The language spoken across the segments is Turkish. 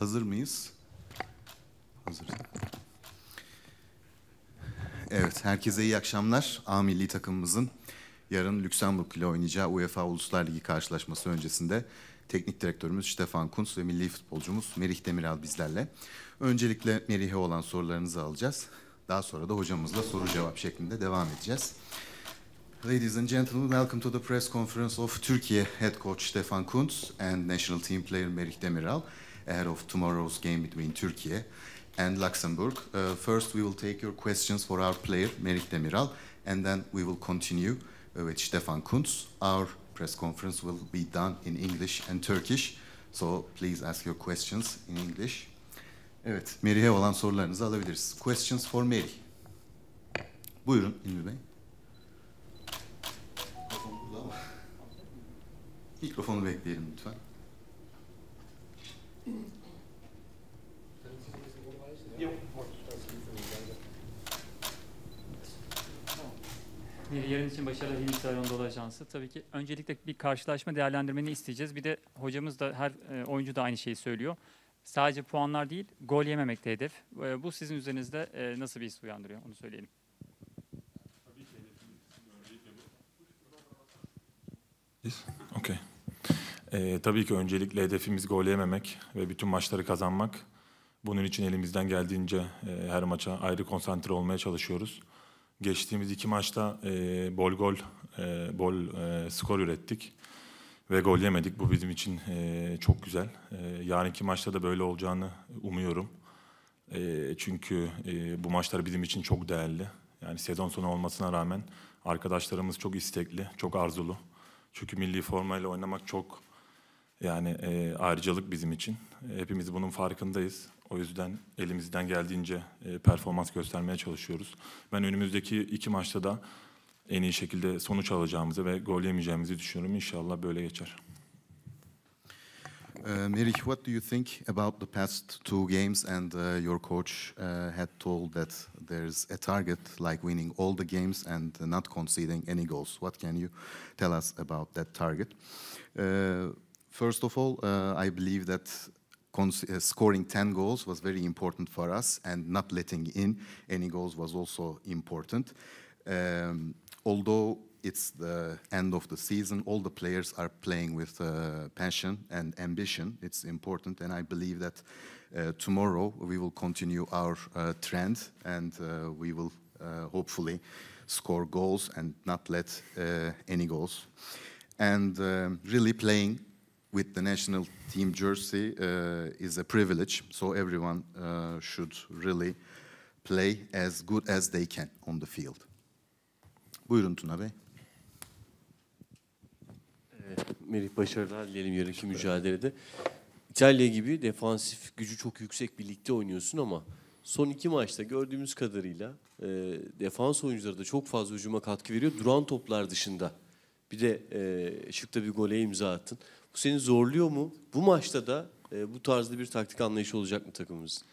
Hazır mıyız? Hazırız. Evet, herkese iyi akşamlar. A milli takımımızın yarın Lüksemburg ile oynayacağı UEFA Uluslar Ligi karşılaşması öncesinde teknik direktörümüz Stefan Kuntz ve milli futbolcumuz Merih Demiral bizlerle. Öncelikle Merih'e olan sorularınızı alacağız. Daha sonra da hocamızla soru cevap şeklinde devam edeceğiz. Ladies and gentlemen, welcome to the press conference of Turkey head coach Stefan Kuntz and national team player Merih Demiral ahead of tomorrow's game between Turkey and Luxembourg. Uh, first, we will take your questions for our player, Merik Demiral, and then we will continue uh, with Stefan Kuntz. Our press conference will be done in English and Turkish, so please ask your questions in English. Evet, Merih'e olan sorularınızı alabiliriz. Questions for Merih. Buyurun İlmi Bey. Mikrofonu bekleyelim lütfen. Bir yarın için başarılı bir Hilmi Arandoğlu Ajansı. Tabii ki öncelikle bir karşılaşma değerlendirmeni isteyeceğiz. Bir de hocamız da her e, oyuncu da aynı şeyi söylüyor. Sadece puanlar değil, gol yememek de hedef. E, bu sizin üzerinizde e, nasıl bir his uyandırıyor onu söyleyelim. Yes? Okay. E, tabii ki öncelikle hedefimiz gol yememek ve bütün maçları kazanmak. Bunun için elimizden geldiğince e, her maça ayrı konsantre olmaya çalışıyoruz. Geçtiğimiz iki maçta e, bol gol, e, bol e, skor ürettik ve gol yemedik. Bu bizim için e, çok güzel. E, yarınki maçta da böyle olacağını umuyorum. E, çünkü e, bu maçlar bizim için çok değerli. Yani sezon sonu olmasına rağmen arkadaşlarımız çok istekli, çok arzulu. Çünkü milli formayla oynamak çok yani e, ayrıcalık bizim için. E, hepimiz bunun farkındayız. O yüzden elimizden geldiğince e, performans göstermeye çalışıyoruz. Ben önümüzdeki iki maçta da en iyi şekilde sonuç alacağımızı ve gol yemeyeceğimizi düşünüyorum. İnşallah böyle geçer. Um, Erich, what do you think about the past two games? And uh, your coach uh, had told that there's a target like winning all the games and not conceding any goals. What can you tell us about that target? Uh, First of all, uh, I believe that uh, scoring 10 goals was very important for us, and not letting in any goals was also important. Um, although it's the end of the season, all the players are playing with uh, passion and ambition. It's important, and I believe that uh, tomorrow we will continue our uh, trend and uh, we will hopefully score goals and not let any goals. And um, really playing with the national team jersey uh, is a privilege. So everyone uh, should really play as good as they can on the field. Buyurun Tuna Bey. Merih başarılar dileyelim yarınki mücadelede. İtalya gibi defansif gücü çok yüksek bir ligde oynuyorsun ama son iki maçta gördüğümüz kadarıyla e, defans oyuncuları da çok fazla hücuma katkı veriyor duran toplar dışında. Bir de e, şıkta bir gole imza attın. Bu seni zorluyor mu? Bu maçta da e, bu tarzda bir taktik anlayışı olacak mı takımımız?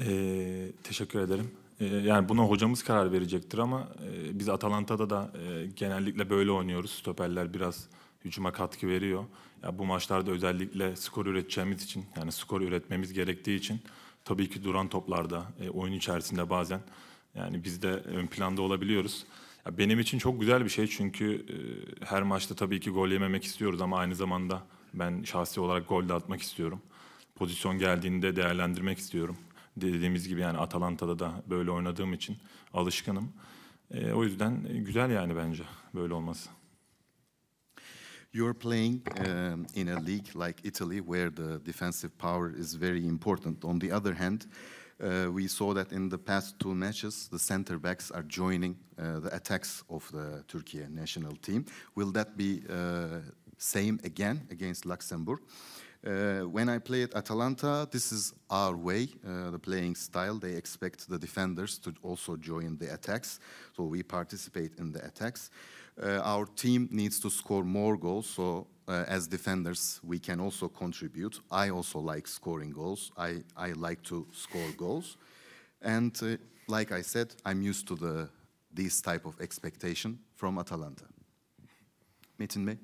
Ee, teşekkür ederim. Ee, yani buna hocamız karar verecektir ama e, biz Atalanta'da da e, genellikle böyle oynuyoruz. Stoperler biraz hücuma katkı veriyor. Ya bu maçlarda özellikle skor üreteceğimiz için yani skor üretmemiz gerektiği için tabii ki duran toplarda e, oyun içerisinde bazen yani biz de ön planda olabiliyoruz. Ya benim için çok güzel bir şey çünkü e, her maçta tabii ki gol yememek istiyoruz ama aynı zamanda ben şahsi olarak gol de atmak istiyorum. Pozisyon geldiğinde değerlendirmek istiyorum. Dediğimiz gibi yani Atalanta'da da böyle oynadığım için alışkınım. E, o yüzden e, güzel yani bence böyle olması. You're playing um, in a league like Italy where the defensive power is very important. On the other hand, uh, Uh, we saw that in the past two matches, the center backs are joining uh, the attacks of the Turkey national team. Will that be uh, same again against Luxembourg? Uh, when I play at Atalanta, this is our way, uh, the playing style. They expect the defenders to also join the attacks, so we participate in the attacks. Uh, our team needs to score more goals, so uh, as defenders, we can also contribute. I also like scoring goals. I, I like to score goals. And uh, like I said, I'm used to the, this type of expectation from Atalanta. Metin Bey.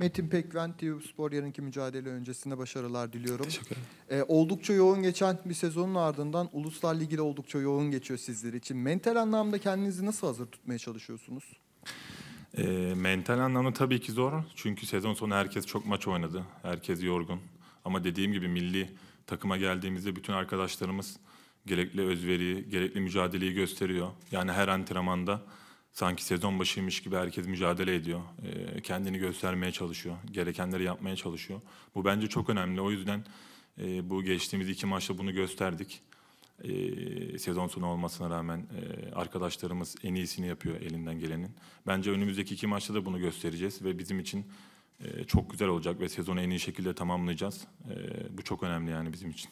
Metin Pekventi, Spor yarınki mücadele öncesinde başarılar diliyorum. Teşekkür ederim. Ee, oldukça yoğun geçen bir sezonun ardından Uluslar Ligi'yle oldukça yoğun geçiyor sizler için. Mental anlamda kendinizi nasıl hazır tutmaya çalışıyorsunuz? E, mental anlamda tabii ki zor. Çünkü sezon sonu herkes çok maç oynadı. Herkes yorgun. Ama dediğim gibi milli takıma geldiğimizde bütün arkadaşlarımız gerekli özveriyi, gerekli mücadeleyi gösteriyor. Yani her antrenmanda sanki sezon başıymış gibi herkes mücadele ediyor. E, kendini göstermeye çalışıyor. Gerekenleri yapmaya çalışıyor. Bu bence çok önemli. O yüzden e, bu geçtiğimiz iki maçta bunu gösterdik e, sezon sonu olmasına rağmen e, arkadaşlarımız en iyisini yapıyor elinden gelenin. Bence önümüzdeki iki maçta da bunu göstereceğiz ve bizim için e, çok güzel olacak ve sezonu en iyi şekilde tamamlayacağız. E, bu çok önemli yani bizim için.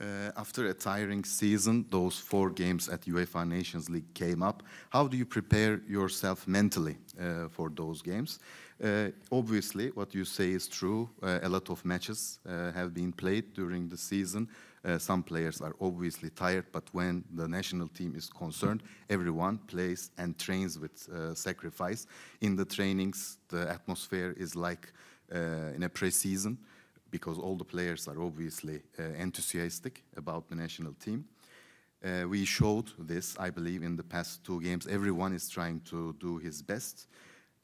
Uh, after a tiring season, those four games at UEFA Nations League came up. How do you prepare yourself mentally uh, for those games? Uh, obviously, what you say is true. Uh, a lot of matches uh, have been played during the season. Uh, some players are obviously tired, but when the national team is concerned, everyone plays and trains with uh, sacrifice. In the trainings, the atmosphere is like uh, in a pre-season because all the players are obviously uh, enthusiastic about the national team. Uh, we showed this, I believe, in the past two games. Everyone is trying to do his best.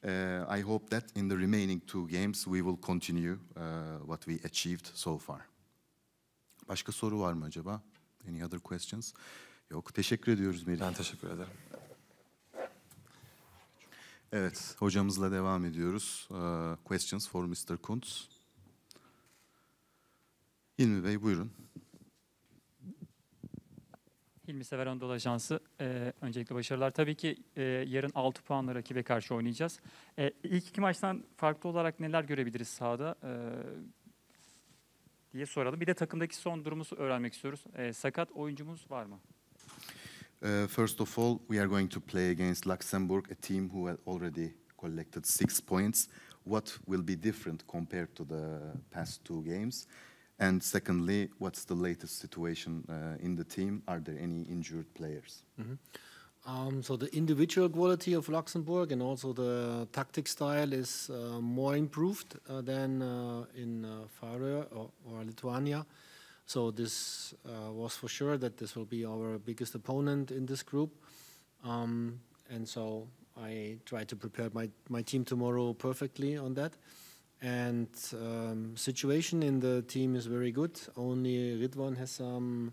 Uh, I hope that in the remaining two games, we will continue what we achieved so far. Başka soru var mı acaba? Any other questions? Yok. Teşekkür ediyoruz Melih. Ben teşekkür ederim. Evet, hocamızla devam ediyoruz. Uh, questions for Mr. Kuntz. Hilmi Bey buyurun. Hilmi Sever Anadolu Ajansı. Ee, öncelikle başarılar. Tabii ki e, yarın 6 puanla rakibe karşı oynayacağız. E, ilk iki maçtan farklı olarak neler görebiliriz sahada? E, diye soralım. Bir de takımdaki son durumu öğrenmek istiyoruz. E, sakat oyuncumuz var mı? Uh, first of all, we are going to play against Luxembourg, a team who had already collected six points. What will be different compared to the past two games? And secondly, what's the latest situation uh, in the team? Are there any injured players? Mm -hmm. Um, so the individual quality of Luxembourg and also the tactic style is uh, more improved uh, than uh, in uh, Faroe or, or, Lithuania. So this uh, was for sure that this will be our biggest opponent in this group. Um, and so I try to prepare my, my team tomorrow perfectly on that. And um, situation in the team is very good. Only Ridwan has some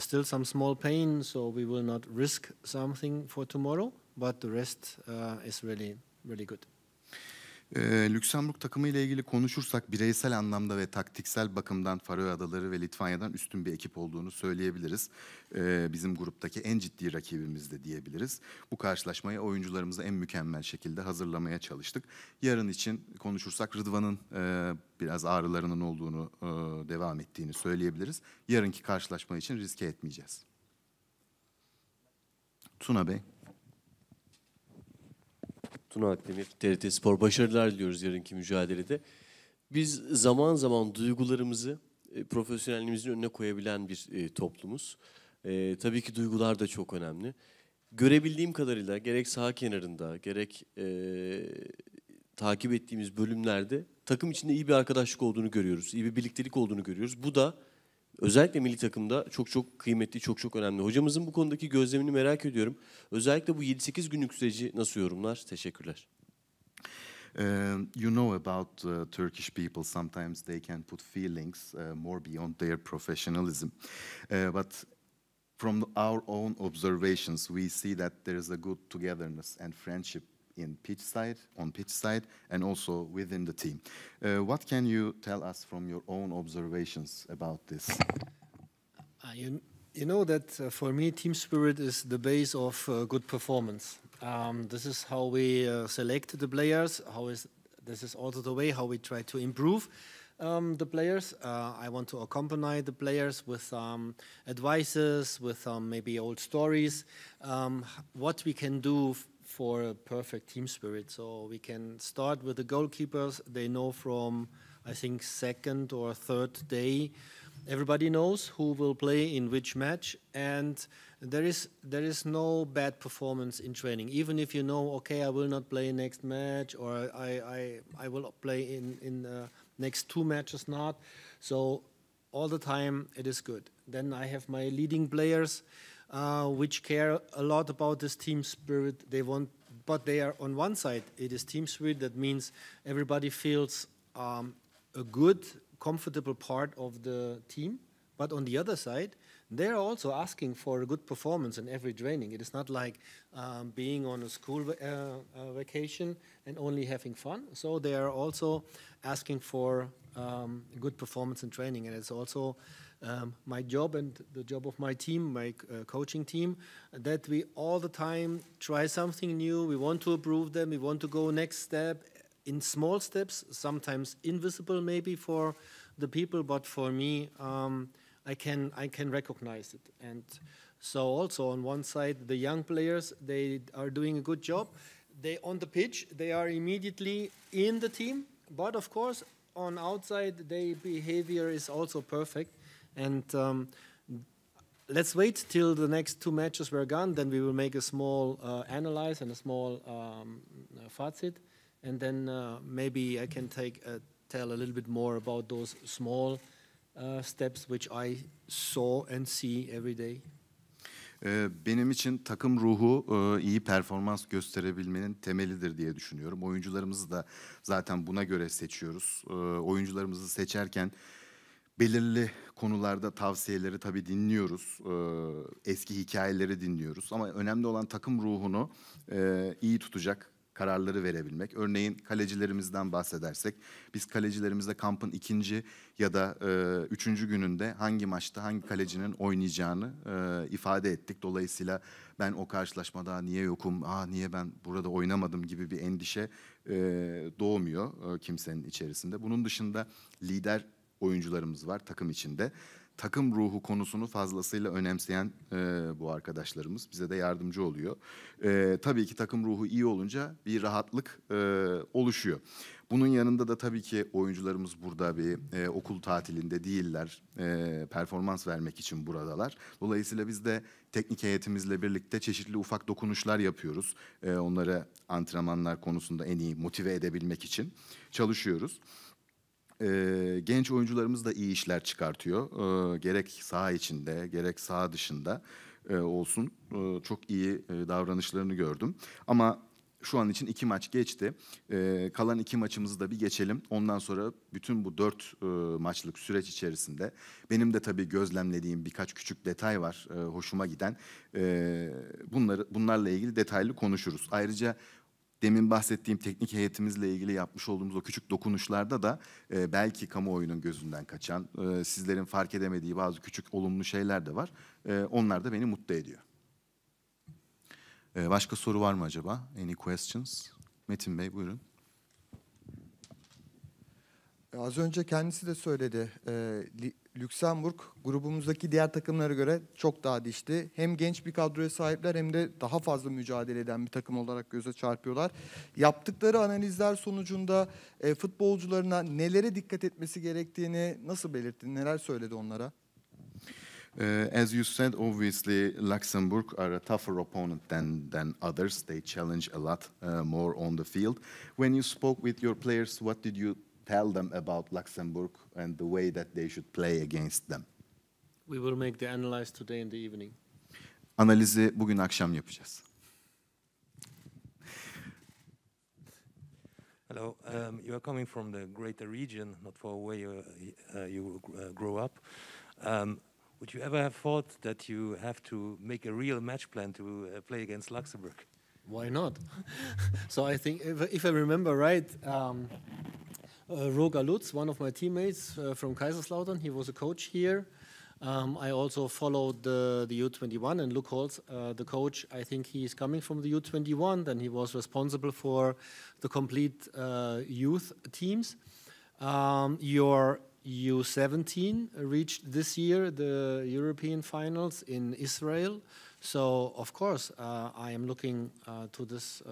still some small pain, so we will not risk something for tomorrow, but the rest uh, is really, really good. Ee, Lüksemburg takımı ile ilgili konuşursak bireysel anlamda ve taktiksel bakımdan Faroe Adaları ve Litvanya'dan üstün bir ekip olduğunu söyleyebiliriz. Ee, bizim gruptaki en ciddi rakibimiz de diyebiliriz. Bu karşılaşmayı oyuncularımızı en mükemmel şekilde hazırlamaya çalıştık. Yarın için konuşursak Rıdvan'ın e, biraz ağrılarının olduğunu, e, devam ettiğini söyleyebiliriz. Yarınki karşılaşma için riske etmeyeceğiz. Tuna Bey. Tuna Akdemir, TRT Spor başarılar diliyoruz yarınki mücadelede. Biz zaman zaman duygularımızı e, profesyonelliğimizin önüne koyabilen bir e, toplumuz. E, tabii ki duygular da çok önemli. Görebildiğim kadarıyla gerek saha kenarında gerek e, takip ettiğimiz bölümlerde takım içinde iyi bir arkadaşlık olduğunu görüyoruz. iyi bir birliktelik olduğunu görüyoruz. Bu da özellikle milli takımda çok çok kıymetli, çok çok önemli. Hocamızın bu konudaki gözlemini merak ediyorum. Özellikle bu 7-8 günlük süreci nasıl yorumlar? Teşekkürler. Uh, you know about uh, Turkish people. Sometimes they can put feelings uh, more beyond their professionalism. Uh, but from our own observations, we see that there is a good togetherness and friendship in pitch side, on pitch side, and also within the team. Uh, what can you tell us from your own observations about this? Uh, you, you, know that uh, for me, team spirit is the base of uh, good performance. Um, this is how we uh, select the players. How is this is also the way how we try to improve. Um, the players. Uh, I want to accompany the players with um, advices, with um, maybe old stories, um, what we can do for a perfect team spirit. So we can start with the goalkeepers. They know from, I think, second or third day. Everybody knows who will play in which match, and there is there is no bad performance in training. Even if you know, okay, I will not play next match, or I I, I will play in in uh, next two matches not. So all the time it is good. Then I have my leading players uh, which care a lot about this team spirit. They want, but they are on one side, it is team spirit. That means everybody feels um, a good, comfortable part of the team. But on the other side, they're also asking for a good performance in every training. It is not like um, being on a school uh, uh, vacation and only having fun. So they are also asking for um, good performance in training, and it's also um, my job and the job of my team, my uh, coaching team, that we all the time try something new. We want to improve them. We want to go next step in small steps, sometimes invisible maybe for the people, but for me, um, I can I can recognize it. And so also on one side, the young players they are doing a good job. They on the pitch, they are immediately in the team. But of course, on outside, their behavior is also perfect. And um, let's wait till the next two matches were gone. Then we will make a small uh, analyze and a small um, fazit. And then uh, maybe I can take a, uh, tell a little bit more about those small uh, steps which I saw and see every day. Ee, benim için takım ruhu e, iyi performans gösterebilmenin temelidir diye düşünüyorum. Oyuncularımızı da zaten buna göre seçiyoruz. Ee, oyuncularımızı seçerken belirli konularda tavsiyeleri tabii dinliyoruz. Ee, eski hikayeleri dinliyoruz. Ama önemli olan takım ruhunu e, iyi tutacak kararları verebilmek. Örneğin kalecilerimizden bahsedersek biz kalecilerimizde kampın ikinci ya da e, üçüncü gününde hangi maçta hangi kalecinin oynayacağını e, ifade ettik. Dolayısıyla ben o karşılaşmada niye yokum, aa ah, niye ben burada oynamadım gibi bir endişe e, doğmuyor e, kimsenin içerisinde. Bunun dışında lider oyuncularımız var takım içinde. Takım ruhu konusunu fazlasıyla önemseyen e, bu arkadaşlarımız bize de yardımcı oluyor. E, tabii ki takım ruhu iyi olunca bir rahatlık e, oluşuyor. Bunun yanında da tabii ki oyuncularımız burada bir e, okul tatilinde değiller. E, performans vermek için buradalar. Dolayısıyla biz de teknik heyetimizle birlikte çeşitli ufak dokunuşlar yapıyoruz. E, onları antrenmanlar konusunda en iyi motive edebilmek için çalışıyoruz e, genç oyuncularımız da iyi işler çıkartıyor. E, gerek saha içinde gerek saha dışında e, olsun e, çok iyi e, davranışlarını gördüm. Ama şu an için iki maç geçti. E, kalan iki maçımızı da bir geçelim. Ondan sonra bütün bu dört e, maçlık süreç içerisinde benim de tabii gözlemlediğim birkaç küçük detay var e, hoşuma giden. E, bunları Bunlarla ilgili detaylı konuşuruz. Ayrıca demin bahsettiğim teknik heyetimizle ilgili yapmış olduğumuz o küçük dokunuşlarda da e, belki kamuoyunun gözünden kaçan, e, sizlerin fark edemediği bazı küçük olumlu şeyler de var. E, onlar da beni mutlu ediyor. E, başka soru var mı acaba? Any questions? Metin Bey buyurun. Az önce kendisi de söyledi. E, li, Lüksemburg grubumuzdaki diğer takımlara göre çok daha dişti. Hem genç bir kadroya sahipler hem de daha fazla mücadele eden bir takım olarak göze çarpıyorlar. Yaptıkları analizler sonucunda e, futbolcularına nelere dikkat etmesi gerektiğini nasıl belirtti, neler söyledi onlara? Uh, as you said, obviously Luxembourg are a tougher opponent than than others. They challenge a lot uh, more on the field. When you spoke with your players, what did you tell them about Luxembourg and the way that they should play against them. We will make the analyze today in the evening. Analizi bugün akşam yapacağız. Hello, um, you are coming from the greater region, not far away you, uh, uh, you uh, grow up. Um, would you ever have thought that you have to make a real match plan to uh, play against Luxembourg? Why not? so I think, if, if I remember right, um, uh, Roger Lutz, one of my teammates uh, from Kaiserslautern, he was a coach here. Um, I also followed the, the U21 and Luke Holtz, uh, the coach. I think he is coming from the U21, then he was responsible for the complete uh, youth teams. Um, your U17 reached this year the European finals in Israel. So, of course, uh, I am looking uh, to this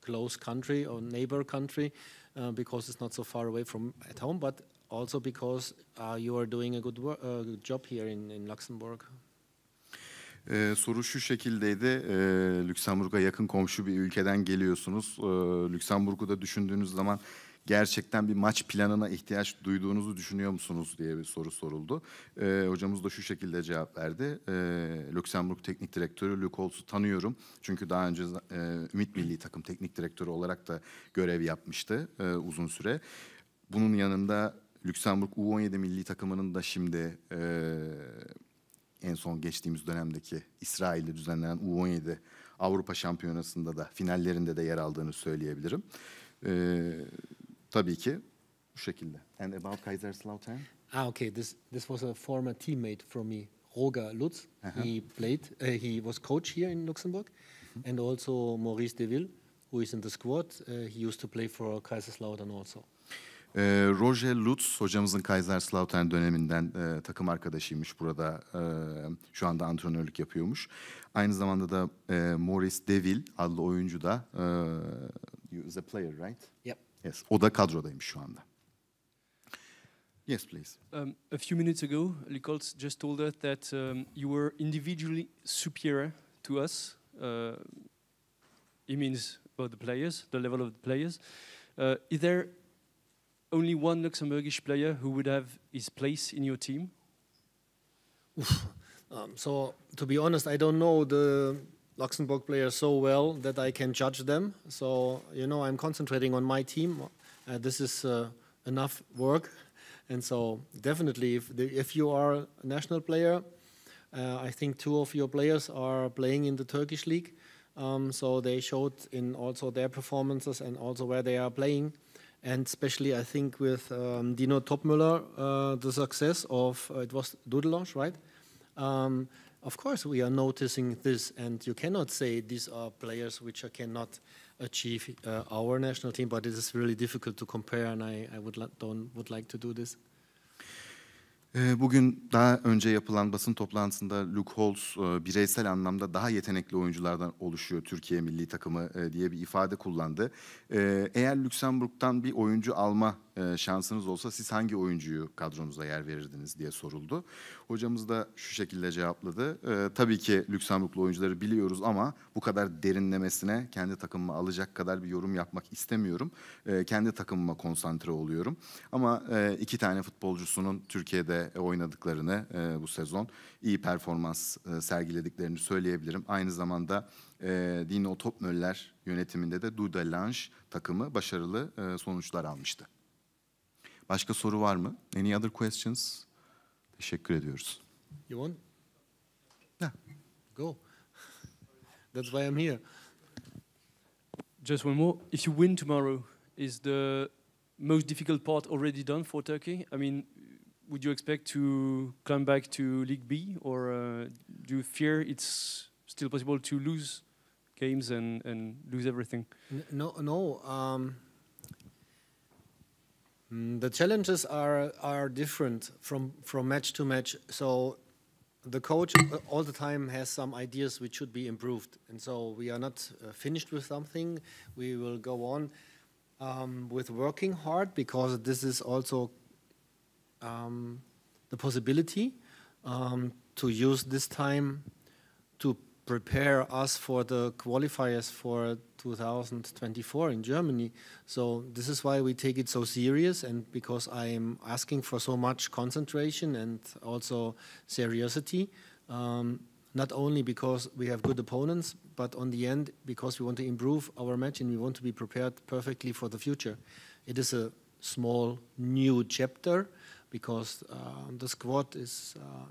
close country or neighbor country Uh, because it's not so far away from at home, but also because uh, you are doing a good, work, uh, good job here in, in Luxembourg. Ee, soru şu şekildeydi, ee, Lüksemburg'a yakın komşu bir ülkeden geliyorsunuz. Ee, Lüksemburg'u da düşündüğünüz zaman gerçekten bir maç planına ihtiyaç duyduğunuzu düşünüyor musunuz diye bir soru soruldu. E, hocamız da şu şekilde cevap verdi. E, Lüksemburg Teknik Direktörü Luke Holtz'u tanıyorum. Çünkü daha önce e, Ümit Milli Takım Teknik Direktörü olarak da görev yapmıştı e, uzun süre. Bunun yanında Lüksemburg U17 milli takımının da şimdi e, en son geçtiğimiz dönemdeki İsrail'de düzenlenen U17 Avrupa Şampiyonası'nda da finallerinde de yer aldığını söyleyebilirim. E, Tabii ki bu şekilde. And about Kaiserslautern? Ah, okay. This this was a former teammate from me, Roger Lutz. Uh -huh. He played. Uh, he was coach here in Luxembourg, uh mm-hmm. -huh. and also Maurice Deville, who is in the squad. Uh, he used to play for Kaiserslautern also. E, Roger Lutz hocamızın Kaiserslautern döneminden e, takım arkadaşıymış burada e, şu anda antrenörlük yapıyormuş. Aynı zamanda da e, Maurice Deville adlı oyuncu da e, is a player right? Yep. Yes, o da kadrodaymış şu anda. Yes, please. Um, a few minutes ago, Lycolt just told us that um, you were individually superior to us. Uh, he means about the players, the level of the players. Uh, is there only one Luxembourgish player who would have his place in your team? um, so, to be honest, I don't know the Luxembourg players so well that I can judge them. So, you know, I'm concentrating on my team. Uh, this is uh, enough work. And so, definitely, if, the, if you are a national player, uh, I think two of your players are playing in the Turkish league. Um, so they showed in also their performances and also where they are playing. And especially, I think with um, Dino Topmüller, uh, the success of uh, it was Dudelange, right? Um, of course we are noticing this and you cannot say these are players which cannot achieve uh, our national team but it is really difficult to compare and I, I would, don't, would like to do this. Ee, bugün daha önce yapılan basın toplantısında Luke Holtz e, bireysel anlamda daha yetenekli oyunculardan oluşuyor Türkiye milli takımı e, diye bir ifade kullandı. Ee, eğer Lüksemburg'dan bir oyuncu alma e, şansınız olsa siz hangi oyuncuyu kadronuza yer verirdiniz diye soruldu. Hocamız da şu şekilde cevapladı. E, tabii ki Lüksemburglu oyuncuları biliyoruz ama bu kadar derinlemesine kendi takımıma alacak kadar bir yorum yapmak istemiyorum. E, kendi takımıma konsantre oluyorum. Ama e, iki tane futbolcusunun Türkiye'de oynadıklarını e, bu sezon iyi performans e, sergilediklerini söyleyebilirim. Aynı zamanda e, Dino Topmöller yönetiminde de Duda Lange takımı başarılı e, sonuçlar almıştı. Başka soru var mı? Any other questions? Teşekkür ediyoruz. You want? Yeah. Go. That's why I'm here. Just one more. If you win tomorrow, is the most difficult part already done for Turkey? I mean, would you expect to climb back to League B, or uh, do you fear it's still possible to lose games and, and lose everything? No, no. Um Mm, the challenges are are different from from match to match. So the coach uh, all the time has some ideas which should be improved, and so we are not uh, finished with something. We will go on um, with working hard because this is also um, the possibility um, to use this time to prepare us for the qualifiers for 2024 in Germany. So this is why we take it so serious and because I am asking for so much concentration and also seriousness. Um, not only because we have good opponents, but on the end because we want to improve our match and we want to be prepared perfectly for the future. It is a small new chapter because uh, the squad is uh,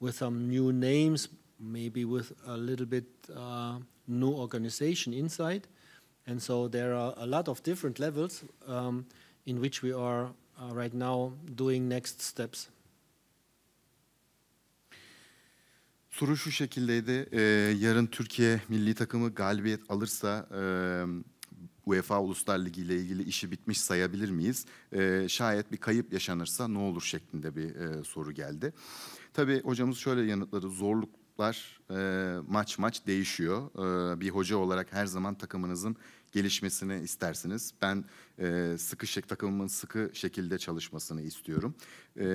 with some new names, maybe with a little bit uh, new organization inside. And so there are a lot of different levels um, in which we are uh, right now doing next steps. Soru şu şekildeydi. Ee, yarın Türkiye milli takımı galibiyet alırsa e, UEFA Uluslar Ligi ile ilgili işi bitmiş sayabilir miyiz? E, şayet bir kayıp yaşanırsa ne olur şeklinde bir e, soru geldi. Tabii hocamız şöyle yanıtladı. Zorluk üsluplar e, maç maç değişiyor. E, bir hoca olarak her zaman takımınızın gelişmesini istersiniz. Ben e, sıkı şek takımımın sıkı şekilde çalışmasını istiyorum. E,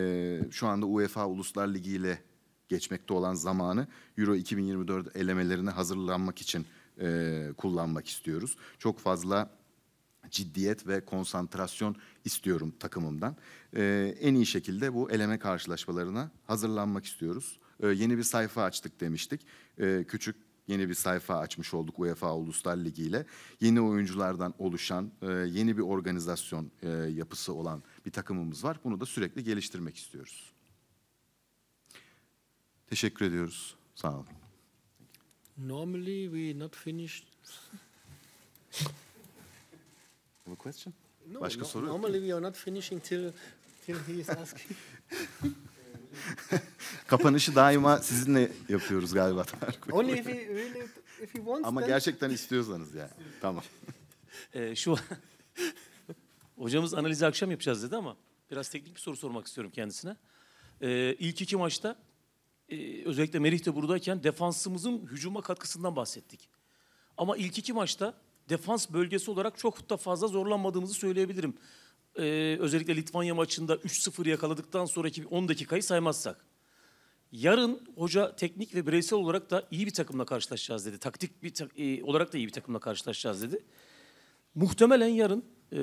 şu anda UEFA Uluslar Ligi ile geçmekte olan zamanı Euro 2024 elemelerine hazırlanmak için e, kullanmak istiyoruz. Çok fazla ciddiyet ve konsantrasyon istiyorum takımımdan. E, en iyi şekilde bu eleme karşılaşmalarına hazırlanmak istiyoruz. Ee, yeni bir sayfa açtık demiştik. Ee, küçük yeni bir sayfa açmış olduk UEFA Uluslar Ligi ile. Yeni oyunculardan oluşan, e, yeni bir organizasyon e, yapısı olan bir takımımız var. Bunu da sürekli geliştirmek istiyoruz. Teşekkür ediyoruz. Sağ olun. Normally we not finished. Have a question? No, Başka no, soru? Normally we are not finishing till till he is asking. Kapanışı daima sizinle yapıyoruz galiba Tarık Only if he, really, if he wants Ama then... gerçekten istiyorsanız ya, tamam. Ee, şu Hocamız analizi akşam yapacağız dedi ama biraz teknik bir soru sormak istiyorum kendisine. Ee, ilk iki maçta e, özellikle Merih de buradayken defansımızın hücuma katkısından bahsettik. Ama ilk iki maçta defans bölgesi olarak çok da fazla zorlanmadığımızı söyleyebilirim e, özellikle Litvanya maçında 3-0 yakaladıktan sonraki 10 dakikayı saymazsak. Yarın hoca teknik ve bireysel olarak da iyi bir takımla karşılaşacağız dedi. Taktik bir ta- e, olarak da iyi bir takımla karşılaşacağız dedi. Muhtemelen yarın e,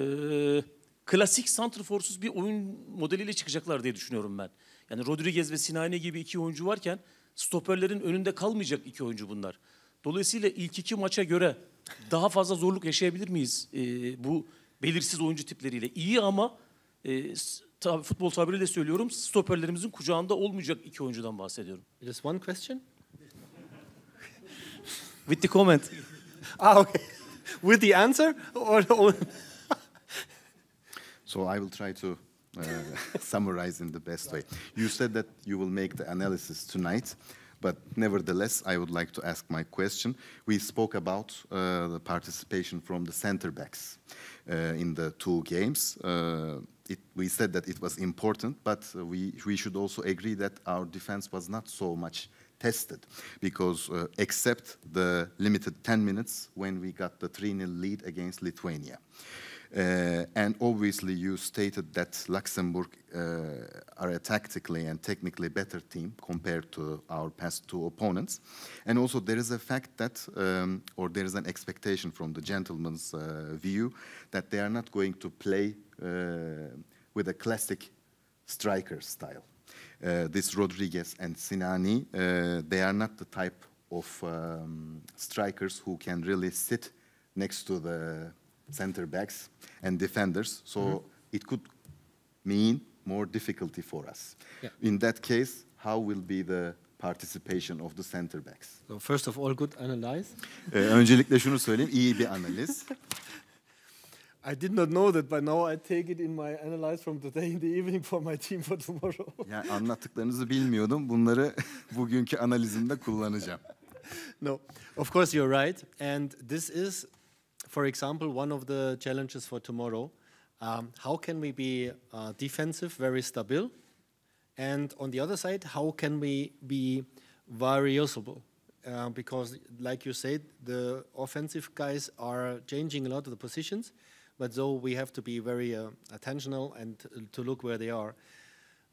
klasik santrforsuz bir oyun modeliyle çıkacaklar diye düşünüyorum ben. Yani Rodriguez ve Sinane gibi iki oyuncu varken stoperlerin önünde kalmayacak iki oyuncu bunlar. Dolayısıyla ilk iki maça göre daha fazla zorluk yaşayabilir miyiz? E, bu belirsiz oyuncu tipleriyle iyi ama e, tabi futbol tabiriyle söylüyorum stoperlerimizin kucağında olmayacak iki oyuncudan bahsediyorum. Just one question? With the comment. ah, okay. With the answer or So I will try to uh, summarize in the best way. You said that you will make the analysis tonight, but nevertheless, I would like to ask my question. We spoke about uh, the participation from the center backs. Uh, in the two games. Uh, it, we said that it was important, but we, we should also agree that our defense was not so much tested because uh, except the limited 10 minutes when we got the 3-0 lead against Lithuania. Uh, and obviously you stated that Luxembourg uh, are a tactically and technically better team compared to our past two opponents. And also there is a fact that, um, or there is an expectation from the gentleman's uh, view that they are not going to play with a classic striker style. Uh, this Rodriguez and Sinani, uh, they are not the type of um, strikers who can really sit next to the center backs and defenders. So mm -hmm. it could mean more difficulty for us. Yeah. In that case, how will be the participation of the center backs? So first of all, good analyze. öncelikle şunu söyleyeyim, iyi bir analiz. I did not know that by now I take it in my analyze from today in the evening for my team for tomorrow. yani anlattıklarınızı bilmiyordum. Bunları bugünkü analizimde kullanacağım. no, of course you're right. And this is for example, one of the challenges for tomorrow, um, how can we be uh, defensive, very stable? And on the other side, how can we be variable? Uh, because, like you said, the offensive guys are changing a lot of the positions, but so we have to be very uh, attentional and to look where they are.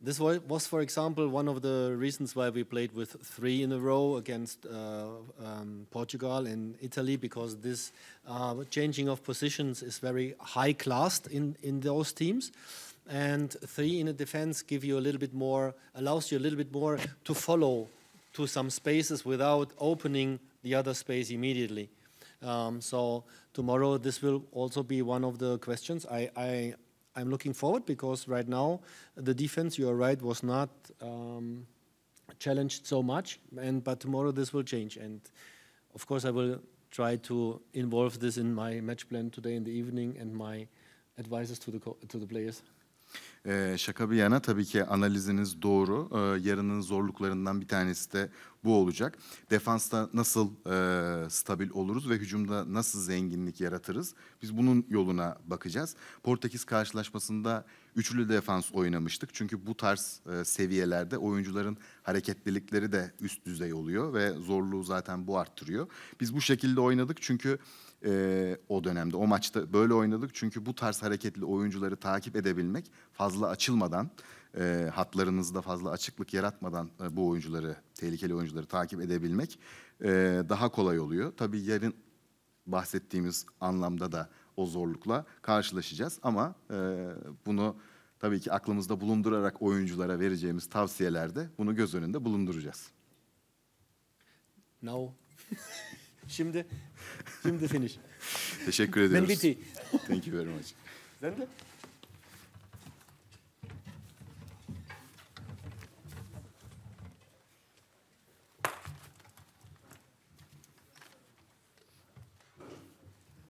This was, for example, one of the reasons why we played with three in a row against uh, um, Portugal and Italy, because this uh, changing of positions is very high classed in, in those teams. And three in a defense give you a little bit more, allows you a little bit more to follow to some spaces without opening the other space immediately. Um, so tomorrow this will also be one of the questions. I, I, I'm looking forward because right now the defense, you are right, was not um, challenged so much. And but tomorrow this will change. And of course, I will try to involve this in my match plan today in the evening and my advices to the to the players. Ee, şaka bir yana tabii ki analiziniz doğru. Ee, yarının zorluklarından bir tanesi de bu olacak. Defansta nasıl e, stabil oluruz ve hücumda nasıl zenginlik yaratırız? Biz bunun yoluna bakacağız. Portekiz karşılaşmasında üçlü defans oynamıştık. Çünkü bu tarz e, seviyelerde oyuncuların hareketlilikleri de üst düzey oluyor ve zorluğu zaten bu arttırıyor. Biz bu şekilde oynadık çünkü e, o dönemde o maçta böyle oynadık. Çünkü bu tarz hareketli oyuncuları takip edebilmek fazla açılmadan e, hatlarınızda fazla açıklık yaratmadan e, bu oyuncuları, tehlikeli oyuncuları takip edebilmek e, daha kolay oluyor. Tabii yarın bahsettiğimiz anlamda da o zorlukla karşılaşacağız. Ama e, bunu tabii ki aklımızda bulundurarak oyunculara vereceğimiz tavsiyelerde bunu göz önünde bulunduracağız. Now. şimdi şimdi finish. Teşekkür ediyoruz. Ben bitti. Thank you very much. Sen de?